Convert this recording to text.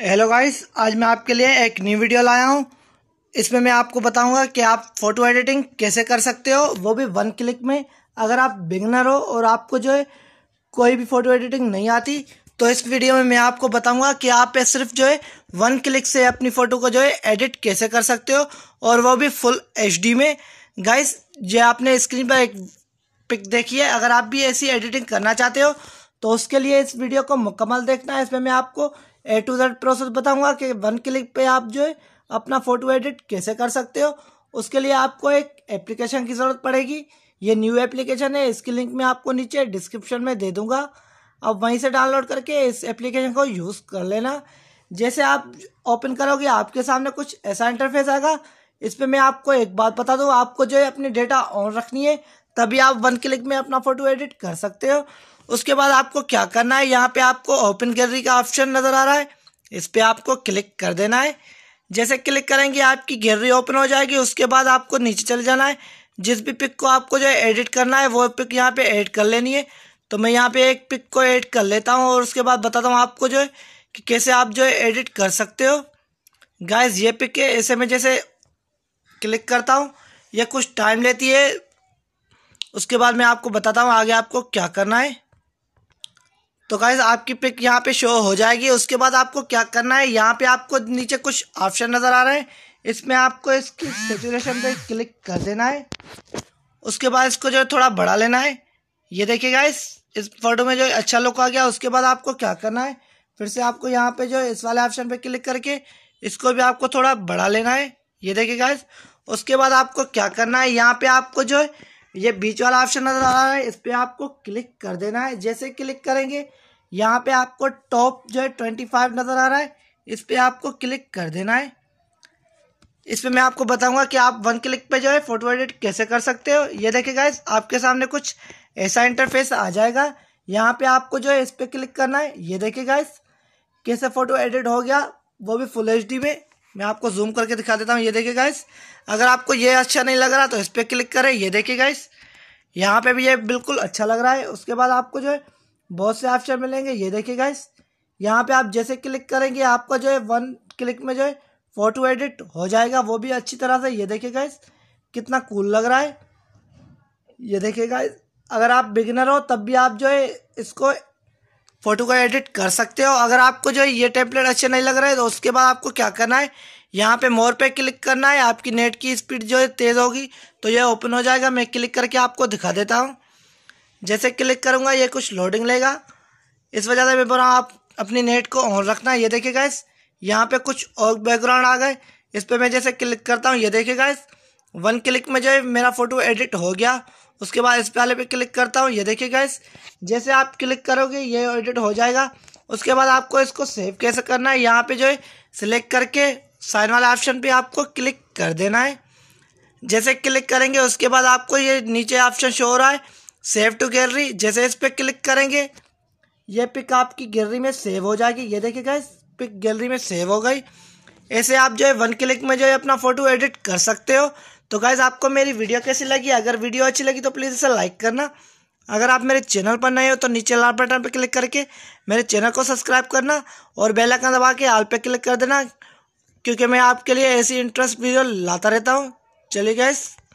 hello guys आज मैं आपके लिए एक न्यू वीडियो लाया हूँ इसमें मैं आपको बताऊंगा कि आप फ़ोटो एडिटिंग कैसे कर सकते हो वो भी वन क्लिक में अगर आप बिगनर हो और आपको जो है कोई भी फ़ोटो एडिटिंग नहीं आती तो इस वीडियो में मैं आपको बताऊंगा कि आप सिर्फ जो है वन क्लिक से अपनी फ़ोटो को जो है एडिट कैसे कर सकते हो और वो भी फुल एच में गाइस जो आपने स्क्रीन पर एक पिक देखी है अगर आप भी ऐसी एडिटिंग करना चाहते हो तो उसके लिए इस वीडियो को मुकम्मल देखना है इसमें मैं आपको ए टू जेड प्रोसेस बताऊंगा कि वन क्लिक पे आप जो है अपना फोटो एडिट कैसे कर सकते हो उसके लिए आपको एक एप्लीकेशन की ज़रूरत पड़ेगी ये न्यू एप्लीकेशन है इसकी लिंक मैं आपको नीचे डिस्क्रिप्शन में दे दूंगा आप वहीं से डाउनलोड करके इस एप्लीकेशन को यूज़ कर लेना जैसे आप ओपन करोगे आपके सामने कुछ ऐसा इंटरफेस आएगा इस पर मैं आपको एक बात बता दूँ आपको जो है अपनी डेटा ऑन रखनी है तभी आप वन क्लिक में अपना फ़ोटो एडिट कर सकते हो उसके बाद आपको क्या करना है यहाँ पे आपको ओपन गैलरी का ऑप्शन नज़र आ रहा है इस पर आपको क्लिक कर देना है जैसे क्लिक करेंगे आपकी गैलरी ओपन हो जाएगी उसके बाद आपको नीचे चले जाना है जिस भी पिक को आपको जो एडिट करना है वो पिक यहाँ पे ऐड कर लेनी है तो मैं यहाँ पे एक पिक को ऐड कर लेता हूँ और उसके बाद बताता हूँ आपको जो है कि कैसे आप जो है एडिट कर सकते हो गाइस ये पिक है ऐसे में जैसे क्लिक करता हूँ यह कुछ टाइम लेती है उसके बाद मैं आपको बताता हूँ आगे आपको क्या करना है तो गाइज आपकी पिक यहाँ पे शो हो जाएगी उसके बाद आपको क्या करना है यहाँ पे आपको नीचे कुछ ऑप्शन नज़र आ रहे हैं इसमें आपको इसकी सेचुरेशन पे क्लिक कर देना है उसके बाद इसको जो है थोड़ा बढ़ा लेना है ये देखिए गाइस इस फोटो में जो अच्छा लुक आ गया उसके बाद आपको क्या करना है फिर से आपको यहाँ पे जो इस वाले ऑप्शन पे क्लिक करके इसको भी आपको थोड़ा बढ़ा लेना है ये देखिए गाइस उसके बाद आपको क्या करना है यहाँ पे आपको जो है ये बीच वाला ऑप्शन नज़र आ रहा है इस पर आपको क्लिक कर देना है जैसे क्लिक करेंगे यहाँ पे आपको टॉप जो है ट्वेंटी फाइव नज़र आ रहा है इस पर आपको क्लिक कर देना है इस पर मैं आपको बताऊंगा कि आप वन क्लिक पे जो है फोटो एडिट कैसे कर सकते हो ये देखिए गाइस आपके सामने कुछ ऐसा इंटरफेस आ जाएगा यहाँ पे आपको जो है इस पर क्लिक करना है ये देखिए गाइस कैसे फ़ोटो एडिट हो गया वो भी फुल एच में मैं आपको जूम करके दिखा देता हूँ ये देखिए गाइस अगर आपको ये अच्छा नहीं लग रहा तो इस पर क्लिक करें ये देखिए गाइस यहाँ पे भी ये बिल्कुल अच्छा लग रहा है उसके बाद आपको जो है बहुत से ऑप्शन मिलेंगे ये देखिए गाइस यहाँ पे आप जैसे क्लिक करेंगे आपका जो है वन क्लिक में जो है फ़ोटो एडिट हो जाएगा वो भी अच्छी तरह से ये देखिए गाइस कितना कूल लग रहा है ये देखिए गाइस अगर आप बिगिनर हो तब भी आप जो है इसको फ़ोटो का एडिट कर सकते हो अगर आपको जो है ये टेम्पलेट अच्छे नहीं लग रहे तो उसके बाद आपको क्या करना है यहाँ पे मोर पे क्लिक करना है आपकी नेट की स्पीड जो है तेज़ होगी तो यह ओपन हो जाएगा मैं क्लिक करके आपको दिखा देता हूँ जैसे क्लिक करूँगा ये कुछ लोडिंग लेगा इस वजह से मैं बोल रहा हूँ आप अपनी नेट को ऑन रखना है ये देखिए गाइस यहाँ पे कुछ और बैकग्राउंड आ गए इस पर मैं जैसे क्लिक करता हूँ ये देखिए गाइस वन क्लिक में जो है मेरा फ़ोटो एडिट हो गया उसके बाद इस वाले पे क्लिक करता हूँ ये देखिए गाइस जैसे आप क्लिक करोगे ये एडिट हो जाएगा उसके बाद आपको इसको सेव कैसे करना है यहाँ पर जो है सिलेक्ट करके साइन वाला ऑप्शन पर आपको क्लिक कर देना है जैसे क्लिक करेंगे उसके बाद आपको ये नीचे ऑप्शन शो हो रहा है सेव टू गैलरी जैसे इस पर क्लिक करेंगे ये पिक आपकी गैलरी में सेव हो जाएगी ये देखिए गैस पिक गैलरी में सेव हो गई ऐसे आप जो है वन क्लिक में जो है अपना फ़ोटो एडिट कर सकते हो तो गैस आपको मेरी वीडियो कैसी लगी अगर वीडियो अच्छी लगी तो प्लीज़ इसे लाइक करना अगर आप मेरे चैनल पर नए हो तो नीचे लाल बटन पर क्लिक करके मेरे चैनल को सब्सक्राइब करना और बेल आइकन दबा के आल पर क्लिक कर देना क्योंकि मैं आपके लिए ऐसी इंटरेस्ट वीडियो लाता रहता हूँ चलिए गैस